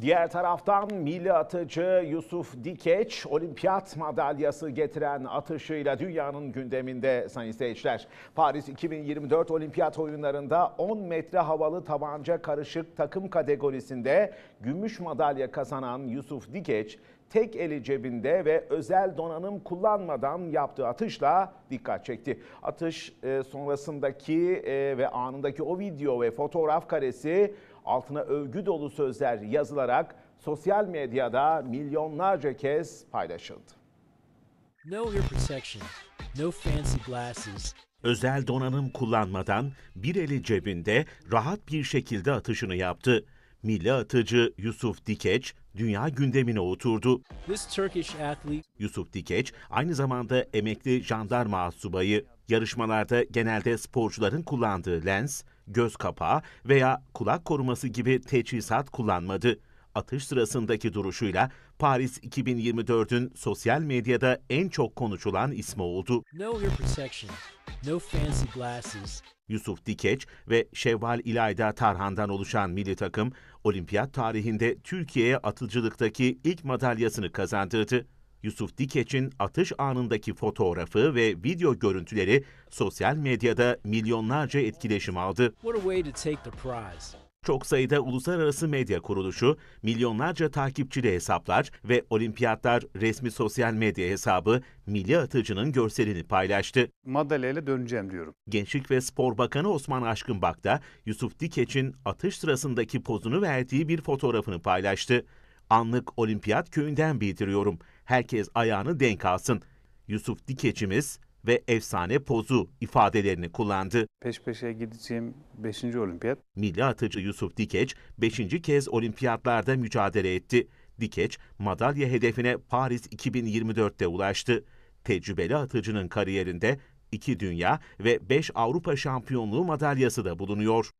Diğer taraftan milli atıcı Yusuf Dikeç olimpiyat madalyası getiren atışıyla dünyanın gündeminde sayın seyirciler. Paris 2024 olimpiyat oyunlarında 10 metre havalı tabanca karışık takım kategorisinde gümüş madalya kazanan Yusuf Dikeç tek eli cebinde ve özel donanım kullanmadan yaptığı atışla dikkat çekti. Atış e, sonrasındaki e, ve anındaki o video ve fotoğraf karesi altına övgü dolu sözler yazılarak sosyal medyada milyonlarca kez paylaşıldı. No ear protection, no fancy glasses, özel donanım kullanmadan bir eli cebinde rahat bir şekilde atışını yaptı milli atıcı Yusuf Dikeç dünya gündemine oturdu. Yusuf Dikeç aynı zamanda emekli jandarma subayı. Yarışmalarda genelde sporcuların kullandığı lens, göz kapağı veya kulak koruması gibi teçhizat kullanmadı. Atış sırasındaki duruşuyla Paris 2024'ün sosyal medyada en çok konuşulan ismi oldu. No fancy glasses. Yusuf Dikeç ve Şevval İlayda Tarhan'dan oluşan milli takım, olimpiyat tarihinde Türkiye'ye atıcılıktaki ilk madalyasını kazandırdı. Yusuf Dikeç'in atış anındaki fotoğrafı ve video görüntüleri sosyal medyada milyonlarca etkileşim aldı. What a way to take the prize. Çok sayıda uluslararası medya kuruluşu, milyonlarca takipçili hesaplar ve olimpiyatlar resmi sosyal medya hesabı milli atıcının görselini paylaştı. Madalyayla döneceğim diyorum. Gençlik ve Spor Bakanı Osman Aşkın Bak da Yusuf Dikeç'in atış sırasındaki pozunu verdiği bir fotoğrafını paylaştı. Anlık olimpiyat köyünden bildiriyorum. Herkes ayağını denk alsın. Yusuf Dikeç'imiz ve efsane pozu ifadelerini kullandı. Peş peşe gideceğim 5. olimpiyat. Milli atıcı Yusuf Dikeç 5. kez olimpiyatlarda mücadele etti. Dikeç madalya hedefine Paris 2024'te ulaştı. Tecrübeli atıcının kariyerinde 2 dünya ve 5 Avrupa şampiyonluğu madalyası da bulunuyor.